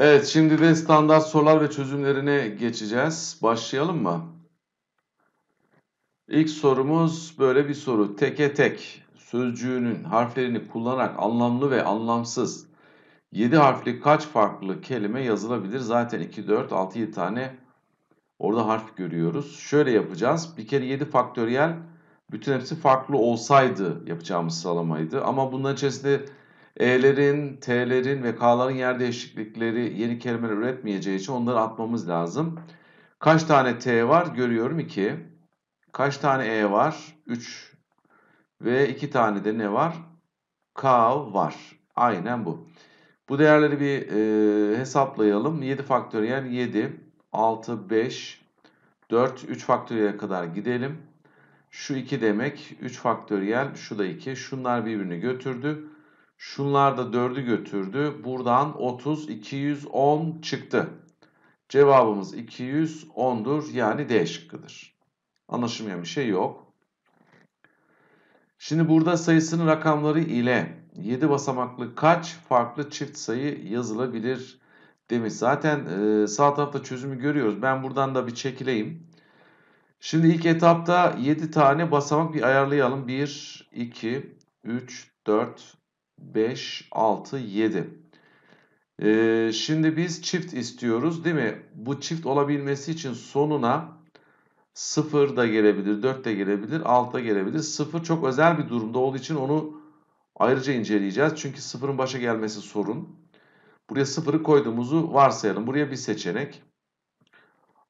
Evet, şimdi de standart sorular ve çözümlerine geçeceğiz. Başlayalım mı? İlk sorumuz böyle bir soru. Teke tek sözcüğünün harflerini kullanarak anlamlı ve anlamsız 7 harfli kaç farklı kelime yazılabilir? Zaten 2, 4, 6, 7 tane orada harf görüyoruz. Şöyle yapacağız. Bir kere 7 faktöriyel bütün hepsi farklı olsaydı yapacağımız sıralamaydı. Ama bunların içerisinde E'lerin, T'lerin ve K'ların yer değişiklikleri yeni kelimeler üretmeyeceği için onları atmamız lazım. Kaç tane T var? Görüyorum 2. Kaç tane E var? 3. Ve 2 tane de ne var? K var. Aynen bu. Bu değerleri bir e, hesaplayalım. 7 faktöriyel 7, 6, 5, 4, 3 faktöriyel kadar gidelim. Şu 2 demek, 3 faktöriyel, şu da 2. Şunlar birbirini götürdü. Şunlar da 4'ü götürdü. Buradan 30, 210 çıktı. Cevabımız 210'dur. Yani D şıkkıdır. Anlaşılmayan bir şey yok. Şimdi burada sayısının rakamları ile 7 basamaklı kaç farklı çift sayı yazılabilir demiş. Zaten e, sağ tarafta çözümü görüyoruz. Ben buradan da bir çekileyim. Şimdi ilk etapta 7 tane basamak bir ayarlayalım. 1, 2, 3, 4, 5, 6, 7. Ee, şimdi biz çift istiyoruz değil mi? Bu çift olabilmesi için sonuna 0 da gelebilir, 4 de gelebilir, 6 da gelebilir. 0 çok özel bir durumda olduğu için onu ayrıca inceleyeceğiz. Çünkü 0'ın başa gelmesi sorun. Buraya 0'ı koyduğumuzu varsayalım. Buraya bir seçenek.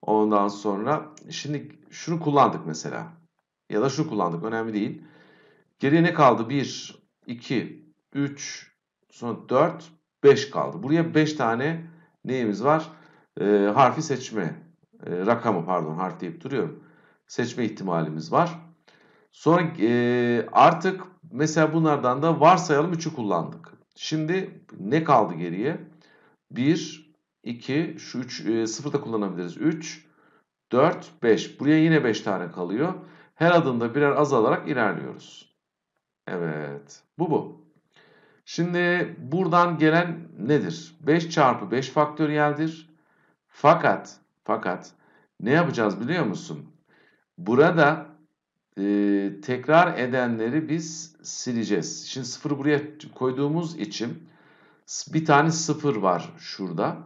Ondan sonra şimdi şunu kullandık mesela. Ya da şunu kullandık önemli değil. Geriye ne kaldı? 1, 2, 3, sonra 4, 5 kaldı. Buraya 5 tane neyimiz var? E, harfi seçme e, rakamı pardon harf deyip duruyorum. Seçme ihtimalimiz var. Sonra e, artık mesela bunlardan da varsayalım 3'ü kullandık. Şimdi ne kaldı geriye? 1, 2, şu 3, e, 0 da kullanabiliriz. 3, 4, 5. Buraya yine 5 tane kalıyor. Her adımda birer azalarak ilerliyoruz. Evet, bu bu. Şimdi buradan gelen nedir? 5 çarpı 5 faktöriyeldir. Fakat fakat ne yapacağız biliyor musun? Burada e, tekrar edenleri biz sileceğiz. Şimdi sıfırı buraya koyduğumuz için bir tane sıfır var şurada.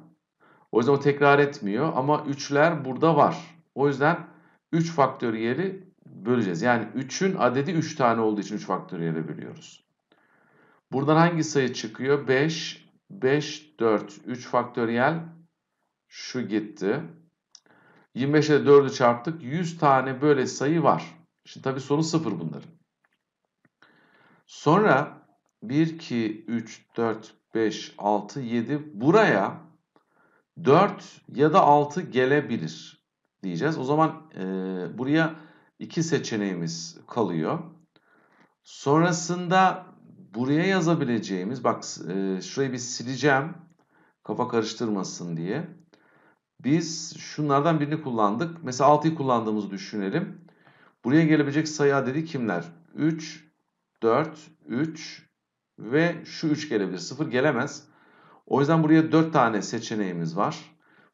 O yüzden o tekrar etmiyor ama 3'ler burada var. O yüzden 3 faktöriyeli böleceğiz. Yani 3'ün adedi 3 tane olduğu için 3 faktöriyeli bölüyoruz. Buradan hangi sayı çıkıyor? 5, 5, 4, 3 faktöriyel şu gitti. 25'e 4'ü çarptık. 100 tane böyle sayı var. Şimdi tabii sonu 0 bunların. Sonra 1, 2, 3, 4, 5, 6, 7 buraya 4 ya da 6 gelebilir diyeceğiz. O zaman e, buraya iki seçeneğimiz kalıyor. Sonrasında buraya yazabileceğimiz, bak e, şurayı bir sileceğim kafa karıştırmasın diye. Biz şunlardan birini kullandık. Mesela 6'yı kullandığımızı düşünelim. Buraya gelebilecek sayı adedi kimler? 3, 4, 3 ve şu 3 gelebilir. 0 gelemez. O yüzden buraya 4 tane seçeneğimiz var.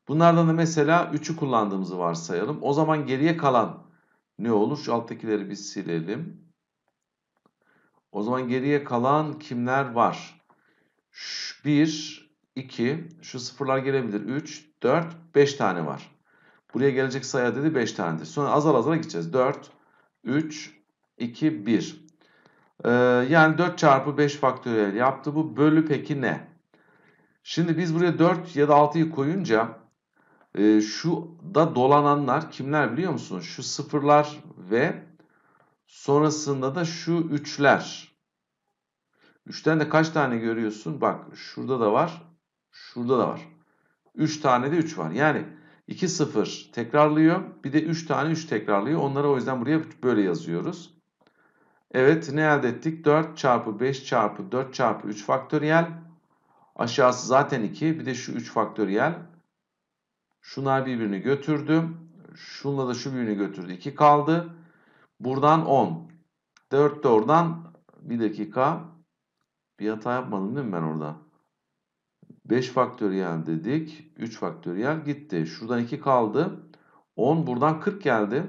Bunlardan da mesela 3'ü kullandığımızı varsayalım. O zaman geriye kalan ne olur? Şu alttakileri bir silelim. O zaman geriye kalan kimler var? 1, 2, şu sıfırlar gelebilir. 3, 4, 5 tane var. Buraya gelecek sayı dedi 5 tanedir. Sonra azal azara gideceğiz. 4, 3, 2, 1. Ee, yani 4 çarpı 5 faktöriyel yaptı. Bu bölü peki ne? Şimdi biz buraya 4 ya da 6'yı koyunca e, şu da dolananlar kimler biliyor musunuz? Şu sıfırlar ve Sonrasında da şu üçler. Üçten de kaç tane görüyorsun? Bak şurada da var. Şurada da var. Üç tane de üç var. Yani iki sıfır tekrarlıyor. Bir de üç tane üç tekrarlıyor. Onları o yüzden buraya böyle yazıyoruz. Evet ne elde ettik? 4 çarpı 5 çarpı 4 çarpı 3 faktöriyel. Aşağısı zaten 2. Bir de şu 3 faktöriyel. Şunlar birbirini götürdü. Şunla da şu birini götürdü. 2 kaldı. Buradan 10. 4 de oradan bir dakika. Bir hata yapmadım değil mi ben orada? 5 faktöriyel dedik. 3 faktöriyel gitti. Şuradan 2 kaldı. 10 buradan 40 geldi.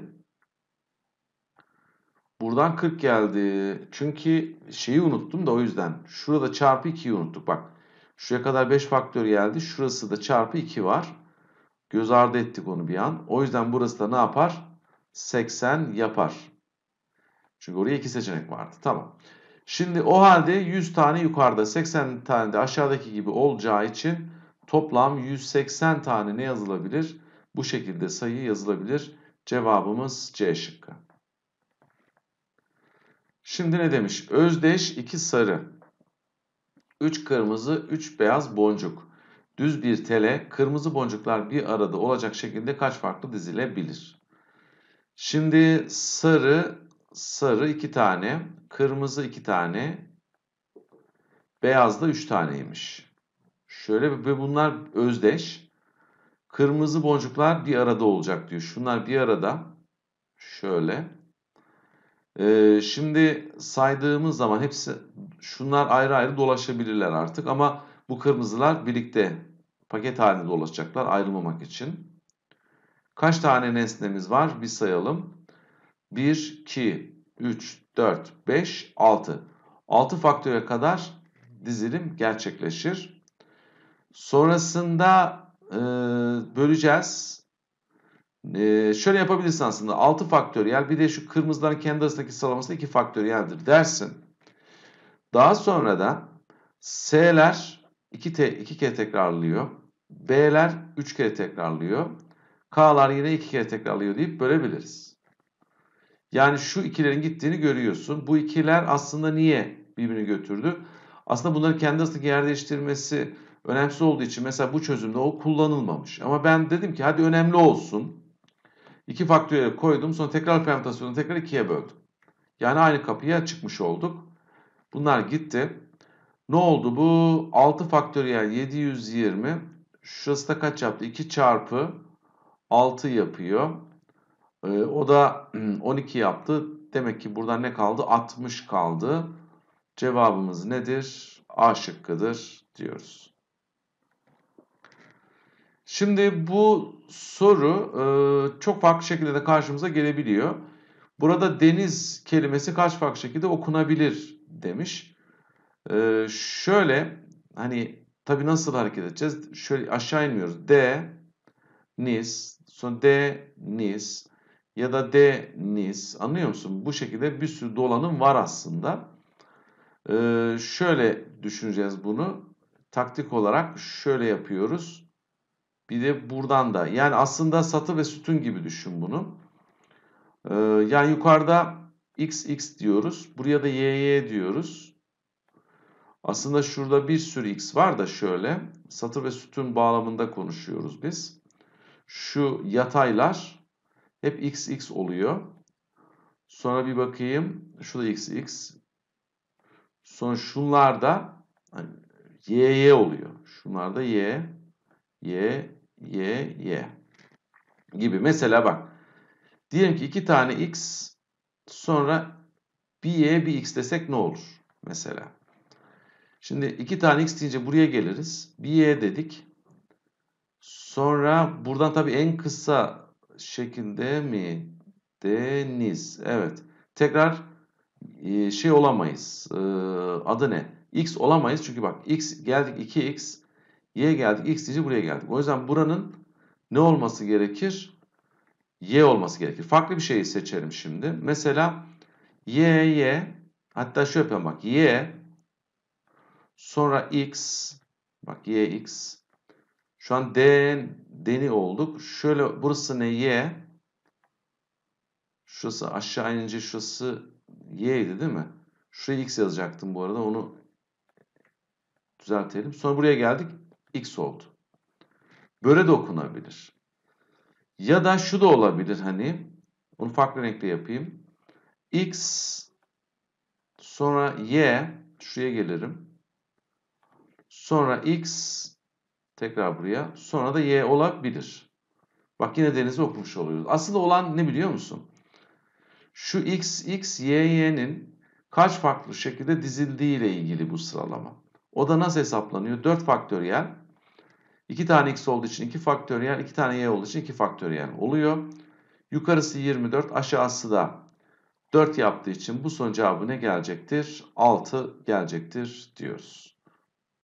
Buradan 40 geldi. Çünkü şeyi unuttum da o yüzden. Şurada çarpı 2'yi unuttuk bak. Şuraya kadar 5 faktör geldi. Şurası da çarpı 2 var. Göz ardı ettik onu bir an. O yüzden burası da ne yapar? 80 yapar. Çünkü oraya iki seçenek vardı. Tamam. Şimdi o halde 100 tane yukarıda 80 tane de aşağıdaki gibi olacağı için toplam 180 tane ne yazılabilir? Bu şekilde sayı yazılabilir. Cevabımız C şıkkı. Şimdi ne demiş? Özdeş 2 sarı, 3 kırmızı, 3 beyaz boncuk, düz bir tele, kırmızı boncuklar bir arada olacak şekilde kaç farklı dizilebilir? Şimdi sarı sarı 2 tane, kırmızı 2 tane, beyaz da 3 taneymiş. Şöyle ve bunlar özdeş. Kırmızı boncuklar bir arada olacak diyor. Şunlar bir arada. Şöyle. Ee, şimdi saydığımız zaman hepsi şunlar ayrı ayrı dolaşabilirler artık ama bu kırmızılar birlikte paket halinde dolaşacaklar ayrılmamak için. Kaç tane nesnemiz var? Bir sayalım. 1, 2, 3, 4, 5, 6. 6 faktöre kadar dizilim gerçekleşir. Sonrasında e, böleceğiz. E, şöyle yapabilirsin aslında. 6 faktöriyel bir de şu kırmızıların kendi arasındaki sıralamasında 2 faktöriyeldir dersin. Daha sonra da S'ler 2, te, 2 kere tekrarlıyor. B'ler 3 kere tekrarlıyor. K'lar yine 2 kere tekrarlıyor deyip bölebiliriz. Yani şu ikilerin gittiğini görüyorsun. Bu ikiler aslında niye birbirini götürdü? Aslında bunları kendi arasındaki yer değiştirmesi önemsiz olduğu için mesela bu çözümde o kullanılmamış. Ama ben dedim ki hadi önemli olsun. İki faktöre koydum sonra tekrar permütasyonu tekrar ikiye böldüm. Yani aynı kapıya çıkmış olduk. Bunlar gitti. Ne oldu bu 6 faktöriyel 720 şurası da kaç yaptı? 2 çarpı 6 yapıyor. E, o da 12 hmm, yaptı. Demek ki burada ne kaldı? 60 kaldı. Cevabımız nedir? A şıkkıdır diyoruz. Şimdi bu soru e, çok farklı şekilde de karşımıza gelebiliyor. Burada deniz kelimesi kaç farklı şekilde okunabilir demiş. E, şöyle hani tabii nasıl hareket edeceğiz? Şöyle aşağı inmiyoruz. D, nis, sonra D, nis, ya da deniz anlıyor musun? Bu şekilde bir sürü dolanım var aslında. Ee, şöyle düşüneceğiz bunu. Taktik olarak şöyle yapıyoruz. Bir de buradan da. Yani aslında satı ve sütun gibi düşün bunu. Ee, yani yukarıda xx diyoruz. Buraya da yy diyoruz. Aslında şurada bir sürü x var da şöyle. Satır ve sütun bağlamında konuşuyoruz biz. Şu yataylar hep x x oluyor. Sonra bir bakayım. Şu da x x. Sonra şunlar da hani, y y oluyor. Şunlar da y y y y gibi. Mesela bak. Diyelim ki iki tane x sonra bir y bir x desek ne olur? Mesela. Şimdi iki tane x deyince buraya geliriz. Bir y dedik. Sonra buradan tabii en kısa şeklinde mi? Deniz. Evet. Tekrar e, şey olamayız. E, adı ne? X olamayız. Çünkü bak X geldik 2X. Y geldik. X diyece buraya geldik. O yüzden buranın ne olması gerekir? Y olması gerekir. Farklı bir şeyi seçerim şimdi. Mesela Y, Y. Hatta şöyle yapalım bak. Y. Sonra X. Bak Y, X. Şu an D, deni olduk. Şöyle burası ne? Y. Şurası aşağı inince şurası Y'ydi değil mi? Şuraya X yazacaktım bu arada. Onu düzeltelim. Sonra buraya geldik. X oldu. Böyle de okunabilir. Ya da şu da olabilir hani. Onu farklı renkle yapayım. X sonra Y şuraya gelirim. Sonra X Tekrar buraya. Sonra da y olabilir. Bak yine denizi okumuş oluyoruz. Asıl olan ne biliyor musun? Şu x, x, y, y'nin kaç farklı şekilde dizildiği ile ilgili bu sıralama. O da nasıl hesaplanıyor? 4 faktöriyel. 2 tane x olduğu için 2 faktöriyel, 2 tane y olduğu için 2 faktöriyel oluyor. Yukarısı 24, aşağısı da 4 yaptığı için bu son cevabı ne gelecektir? 6 gelecektir diyoruz.